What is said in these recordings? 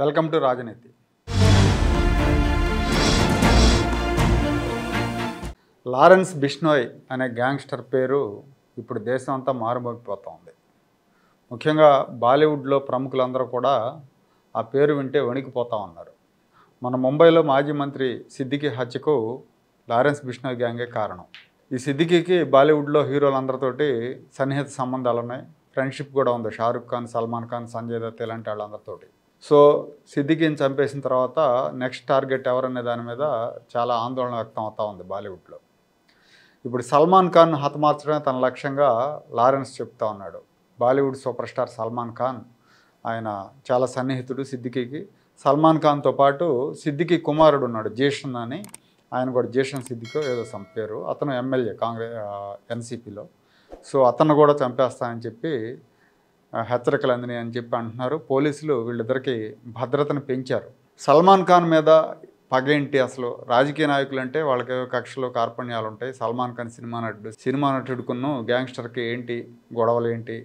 welcome to Rajaneeti Lawrence Bishnoi అనే gangster పేరు ఇప్పుడు దేశం అంతా మారుమోగిపోతూ ఉంది ముఖ్యంగా బాలీవుడ్లో ప్రముఖులందరూ కూడా ఆ పేరు వింటే వణికిపోతూ ఉన్నారు మన ముంబైలో మాజీ మంత్రి సిద్దికి హత్యకు లారెన్స్ బిష్నోయ్ గ్యాంగే కారణం ఈ సిద్దికి బాలీవుడ్లో హీరోలందరితోటి సన్నిహిత సంబంధాలు ఉన్నాయి ఫ్రెండ్షిప్ కూడా ఉంది షారుఖ్ ఖాన్ సల్మాన్ ఖాన్ సంజయ్ దత్ ఇలాంటి వాళ్ళందరితోటి సో సిద్దికిని చంపేసిన తర్వాత నెక్స్ట్ టార్గెట్ ఎవరనే దాని మీద చాలా ఆందోళన వ్యక్తం అవుతా ఉంది బాలీవుడ్లో ఇప్పుడు సల్మాన్ ఖాన్ హతమార్చడమే తన లక్ష్యంగా లారెన్స్ చెప్తా ఉన్నాడు Bollywood super star Salman Khan ఆయన చాలా సన్నిహితుడు సిద్దికీకి సల్మాన్ ఖాన్తో పాటు సిద్దికి కుమారుడు ఉన్నాడు జేషన్ అని ఆయన కూడా జేషన్ సిద్దికో ఏదో చంపారు అతను ఎమ్మెల్యే కాంగ్రెస్ ఎన్సీపీలో సో అతను కూడా చంపేస్తానని చెప్పి హెచ్చరికలు అందినాయి అని చెప్పి అంటున్నారు పోలీసులు వీళ్ళిద్దరికి భద్రతను పెంచారు సల్మాన్ ఖాన్ మీద పగేంటి అసలు రాజకీయ నాయకులు అంటే వాళ్ళకి కక్షలు కార్పణ్యాలు ఉంటాయి సల్మాన్ ఖాన్ సినిమా నటుడు సినిమా నటుడుకున్న గ్యాంగ్స్టర్కి ఏంటి గొడవలు ఏంటి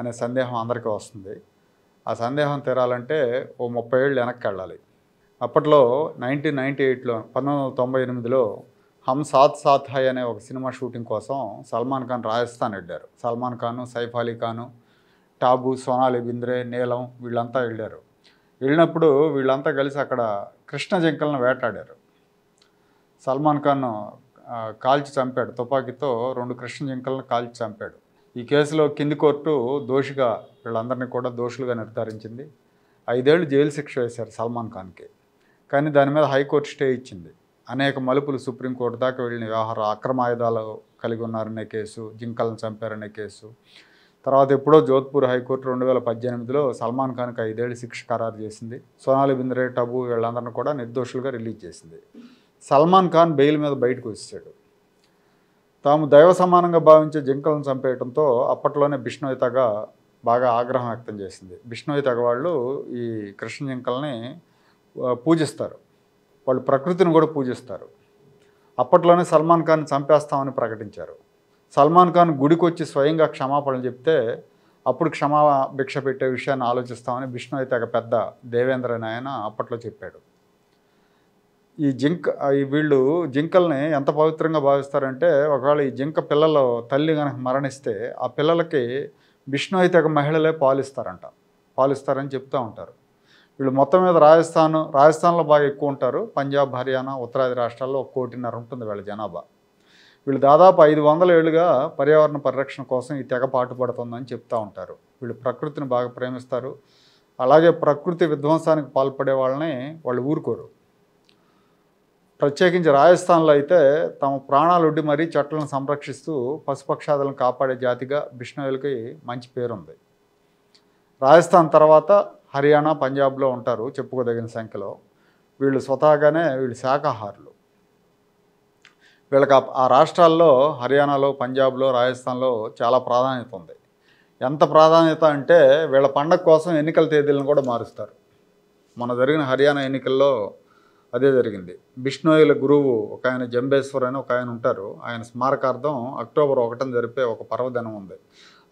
అనే సందేహం అందరికీ వస్తుంది ఆ సందేహం తీరాలంటే ఓ ముప్పై ఏళ్ళు వెనక్కి వెళ్ళాలి అప్పట్లో నైన్టీన్ నైంటీ ఎయిట్లో పంతొమ్మిది వందల తొంభై ఎనిమిదిలో హమ్ సాత్ సాత్ హై అనే ఒక సినిమా షూటింగ్ కోసం సల్మాన్ ఖాన్ రాజస్థాన్ వెళ్ళారు సల్మాన్ ఖాను సైఫ్ అలీ ఖాను టాబు సోనాలి బింద్రే నీలం వీళ్ళంతా వెళ్ళారు వెళ్ళినప్పుడు వీళ్ళంతా కలిసి అక్కడ కృష్ణ జింకలను వేటాడారు సల్మాన్ ఖాన్ కాల్చి చంపాడు తుపాకీతో రెండు కృష్ణ జింకలను కాల్చి చంపాడు ఈ కేసులో కింది కోర్టు దోషిగా వీళ్ళందరినీ కూడా దోషులుగా నిర్ధారించింది ఐదేళ్లు జైలు శిక్ష వేశారు సల్మాన్ ఖాన్కి కానీ దాని మీద హైకోర్టు స్టే ఇచ్చింది అనేక మలుపులు సుప్రీంకోర్టు దాకా వెళ్ళిన వ్యవహారం ఆయుధాలు కలిగి ఉన్నారనే కేసు జింకలను చంపారనే కేసు తర్వాత ఎప్పుడో జోధ్పూర్ హైకోర్టు రెండు వేల పద్దెనిమిదిలో సల్మాన్ ఖాన్కి ఐదేళ్ళు శిక్ష ఖరారు చేసింది సోనాలి బింద్రే టబు వీళ్ళందరిని కూడా నిర్దోషులుగా రిలీజ్ చేసింది సల్మాన్ ఖాన్ బెయిల్ మీద బయటకు వచ్చాడు తాము దైవ సమానంగా భావించే జింకలను చంపేయడంతో అప్పట్లోనే బిష్ణోయితగా బాగా ఆగ్రహం వ్యక్తం చేసింది బిష్ణోయిత వాళ్ళు ఈ కృష్ణ జింకల్ని పూజిస్తారు వాళ్ళు ప్రకృతిని కూడా పూజిస్తారు అప్పట్లోనే సల్మాన్ ఖాన్ చంపేస్తామని ప్రకటించారు సల్మాన్ ఖాన్ గుడికి వచ్చి స్వయంగా క్షమాపణలు చెప్తే అప్పుడు క్షమా భిక్ష పెట్టే విషయాన్ని ఆలోచిస్తామని విష్ణు అయితే ఒక పెద్ద దేవేంద్ర నాయన అప్పట్లో చెప్పాడు ఈ జింక ఈ వీళ్ళు జింకల్ని ఎంత పవిత్రంగా భావిస్తారంటే ఒకవేళ ఈ జింక పిల్లలు తల్లి కనుక మరణిస్తే ఆ పిల్లలకి విష్ణు అయితే ఒక మహిళలే పాలిస్తారంట పాలిస్తారని చెప్తూ ఉంటారు వీళ్ళు మొత్తం మీద రాజస్థాన్ రాజస్థాన్లో బాగా ఎక్కువ ఉంటారు పంజాబ్ హర్యానా ఉత్తరాది రాష్ట్రాల్లో ఒక కోటిన్నర ఉంటుంది వీళ్ళ జనాభా వీళ్ళు దాదాపు ఐదు వందల ఏళ్ళుగా పర్యావరణ పరిరక్షణ కోసం ఈ తెగ పాటుపడుతుందని చెప్తూ ఉంటారు వీళ్ళు ప్రకృతిని బాగా ప్రేమిస్తారు అలాగే ప్రకృతి విధ్వంసానికి పాల్పడే వాళ్ళని వాళ్ళు ఊరుకోరు ప్రత్యేకించి రాజస్థాన్లో అయితే తమ ప్రాణాలు ఉడ్డి మరీ చెట్లను సంరక్షిస్తూ పశుపక్షాదులను కాపాడే జాతిగా బిష్ణువులకి మంచి పేరుంది రాజస్థాన్ తర్వాత హర్యానా పంజాబ్లో ఉంటారు చెప్పుకోదగిన సంఖ్యలో వీళ్ళు స్వతహాగానే వీళ్ళు శాఖాహారులు వీళ్ళకి ఆ రాష్ట్రాల్లో హర్యానాలో పంజాబ్లో రాజస్థాన్లో చాలా ప్రాధాన్యత ఉంది ఎంత ప్రాధాన్యత అంటే వీళ్ళ పండగ కోసం ఎన్నికల తేదీలను కూడా మారుస్తారు మన జరిగిన హర్యానా ఎన్నికల్లో అదే జరిగింది బిష్ణోయిల గురువు ఒక ఆయన జంబేశ్వర్ అని ఒక ఆయన ఉంటారు ఆయన స్మారకార్థం అక్టోబర్ ఒకటిని జరిపే ఒక పర్వదినం ఉంది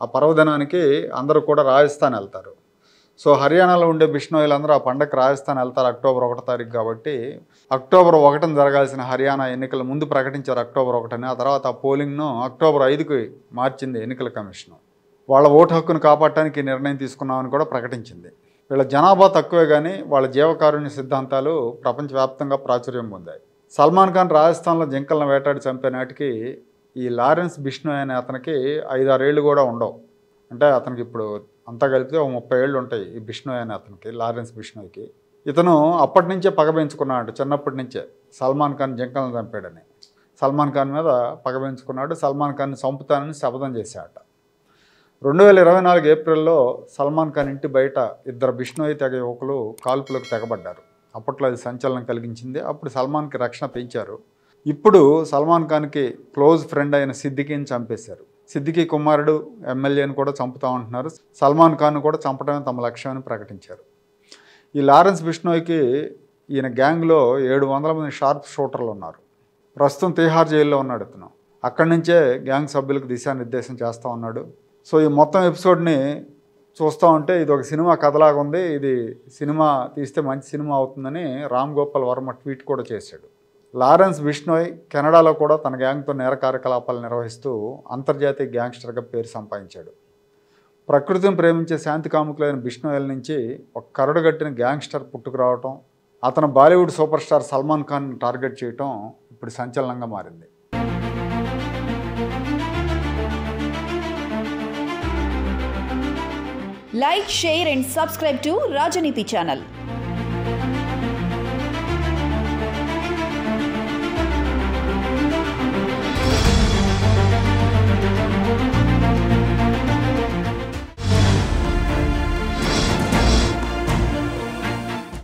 ఆ పర్వదినానికి అందరూ కూడా రాజస్థాన్ వెళ్తారు సో హర్యానాలో ఉండే బిష్ణోయిలు అందరూ ఆ పండగ రాజస్థాన్ వెళ్తారు అక్టోబర్ ఒకటో తారీఖు కాబట్టి అక్టోబర్ ఒకటిన జరగాల్సిన హర్యానా ఎన్నికల ముందు ప్రకటించారు అక్టోబర్ ఒకటని ఆ తర్వాత ఆ పోలింగ్ను అక్టోబర్ ఐదుకి మార్చింది ఎన్నికల కమిషన్ వాళ్ళ ఓటు హక్కును కాపాడటానికి నిర్ణయం తీసుకున్నామని కూడా ప్రకటించింది వీళ్ళ జనాభా తక్కువే కానీ వాళ్ళ జీవకారుణ్య సిద్ధాంతాలు ప్రపంచవ్యాప్తంగా ప్రాచుర్యం పొందాయి సల్మాన్ ఖాన్ రాజస్థాన్లో జింకలను వేటాడి చంపే నాటికి ఈ లారెన్స్ బిష్ణు అనే అతనికి ఐదారేళ్ళు కూడా ఉండవు అంటే అతనికి ఇప్పుడు అంతా కలిపితే ఒక ముప్పై ఏళ్ళు ఉంటాయి ఈ బిష్ణోయ్ అని అతనికి లారెన్స్ బిష్ణోయ్కి ఇతను అప్పటి నుంచే పగబెంచుకున్నాడు చిన్నప్పటి నుంచే సల్మాన్ ఖాన్ జింకలను చంపాడని సల్మాన్ ఖాన్ మీద పగబెంచుకున్నాడు సల్మాన్ ఖాన్ని చంపుతానని శపథం చేశాడట రెండు వేల ఇరవై నాలుగు ఏప్రిల్లో సల్మాన్ ఖాన్ ఇంటి బయట ఇద్దరు బిష్ణోయ్ తెగ యువకులు కాల్పులకు తెగబడ్డారు అప్పట్లో అది సంచలనం కలిగించింది అప్పుడు సల్మాన్కి రక్షణ పెంచారు ఇప్పుడు సల్మాన్ ఖాన్కి క్లోజ్ ఫ్రెండ్ అయిన సిద్దికిని చంపేశారు సిద్దికి కుమారుడు ఎమ్మెల్యేని కూడా చంపుతా ఉంటున్నారు సల్మాన్ ఖాన్ను కూడా చంపడమే తమ లక్ష్యమని ప్రకటించారు ఈ లారెన్స్ బిష్నోయ్కి ఈయన గ్యాంగ్లో ఏడు వందల మంది షార్ప్ షూటర్లు ఉన్నారు ప్రస్తుతం తిహార్ జైల్లో ఉన్నాడు ఇతను అక్కడి నుంచే గ్యాంగ్ సభ్యులకు దిశానిర్దేశం చేస్తూ ఉన్నాడు సో ఈ మొత్తం ఎపిసోడ్ని చూస్తూ ఉంటే ఇది ఒక సినిమా కథలాగా ఉంది ఇది సినిమా తీస్తే మంచి సినిమా అవుతుందని రామ్ గోపాల్ వర్మ ట్వీట్ కూడా చేశాడు లారెన్స్ బిష్నోయ్ కెనడాలో కూడా తన గ్యాంగ్తో నేర కార్యకలాపాలు నిర్వహిస్తూ అంతర్జాతీయ గ్యాంగ్స్టర్గా పేరు సంపాదించాడు ప్రకృతిని ప్రేమించే శాంతి కాముకులైన బిష్నోయల్ నుంచి ఒక కరడుగట్టిన గ్యాంగ్స్టర్ పుట్టుకురావటం అతను Bollywood super star Salman Khan target చేయటం ఇప్పుడు సంచలనంగా మారింది like share and subscribe to Rajaneeti channel